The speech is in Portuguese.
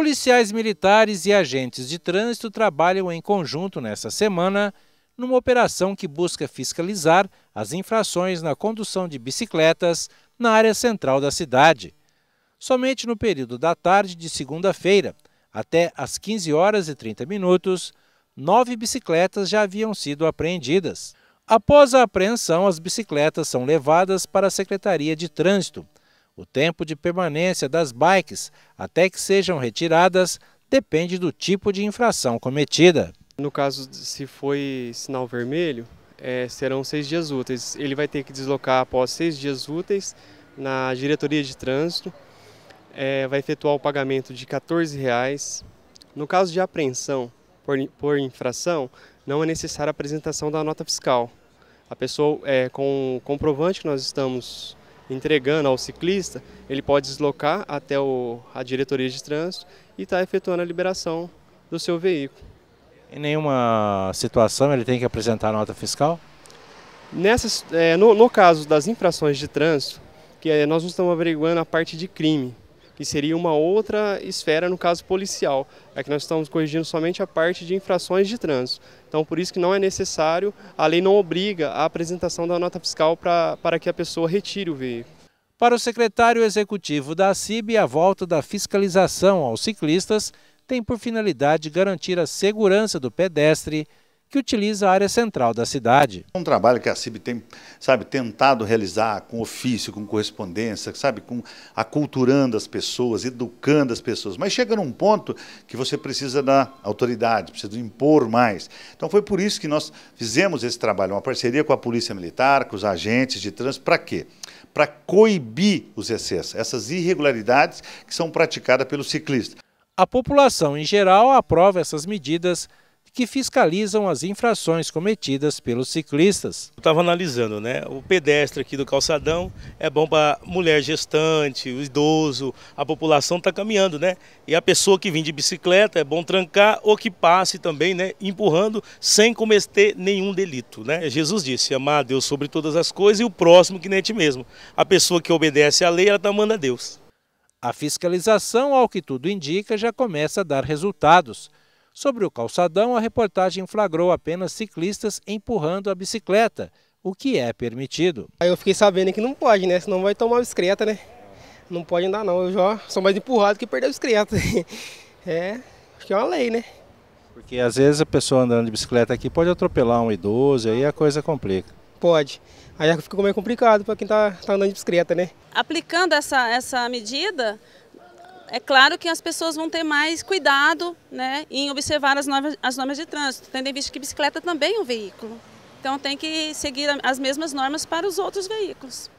Policiais militares e agentes de trânsito trabalham em conjunto nesta semana numa operação que busca fiscalizar as infrações na condução de bicicletas na área central da cidade. Somente no período da tarde de segunda-feira, até às 15 horas e 30 minutos, nove bicicletas já haviam sido apreendidas. Após a apreensão, as bicicletas são levadas para a Secretaria de Trânsito, o tempo de permanência das bikes até que sejam retiradas depende do tipo de infração cometida. No caso, se foi sinal vermelho, é, serão seis dias úteis. Ele vai ter que deslocar após seis dias úteis na diretoria de trânsito, é, vai efetuar o pagamento de R$ 14,00. No caso de apreensão por, por infração, não é necessária a apresentação da nota fiscal. A pessoa, é, com o comprovante que nós estamos entregando ao ciclista, ele pode deslocar até o, a diretoria de trânsito e está efetuando a liberação do seu veículo. Em nenhuma situação ele tem que apresentar nota fiscal? Nessas, é, no, no caso das infrações de trânsito, que é, nós não estamos averiguando a parte de crime, que seria uma outra esfera, no caso policial. Aqui é nós estamos corrigindo somente a parte de infrações de trânsito. Então, por isso que não é necessário, a lei não obriga a apresentação da nota fiscal pra, para que a pessoa retire o veículo. Para o secretário executivo da ACIB, a volta da fiscalização aos ciclistas tem por finalidade garantir a segurança do pedestre que utiliza a área central da cidade. É um trabalho que a CIB tem, sabe, tentado realizar com ofício, com correspondência, sabe, com aculturando as pessoas, educando as pessoas, mas chega num ponto que você precisa da autoridade, precisa impor mais. Então foi por isso que nós fizemos esse trabalho, uma parceria com a Polícia Militar, com os agentes de trânsito, para quê? Para coibir os excessos, essas irregularidades que são praticadas pelo ciclista. A população em geral aprova essas medidas que fiscalizam as infrações cometidas pelos ciclistas. Eu estava analisando, né? O pedestre aqui do calçadão é bom para mulher gestante, o idoso, a população está caminhando, né? E a pessoa que vem de bicicleta é bom trancar ou que passe também, né? Empurrando sem cometer nenhum delito, né? Jesus disse: amar a Deus sobre todas as coisas e o próximo que nem a ti mesmo. A pessoa que obedece à lei, ela está amando a Deus. A fiscalização, ao que tudo indica, já começa a dar resultados. Sobre o calçadão, a reportagem flagrou apenas ciclistas empurrando a bicicleta, o que é permitido. Aí eu fiquei sabendo que não pode, né? Senão vai tomar a bicicleta, né? Não pode andar não. Eu já sou mais empurrado que perder a bicicleta. É, acho que é uma lei, né? Porque às vezes a pessoa andando de bicicleta aqui pode atropelar um idoso, aí a coisa complica. Pode. Aí fica meio complicado para quem está tá andando de bicicleta, né? Aplicando essa, essa medida, é claro que as pessoas vão ter mais cuidado né, em observar as normas, as normas de trânsito, tendo em vista que bicicleta também é um veículo. Então tem que seguir as mesmas normas para os outros veículos.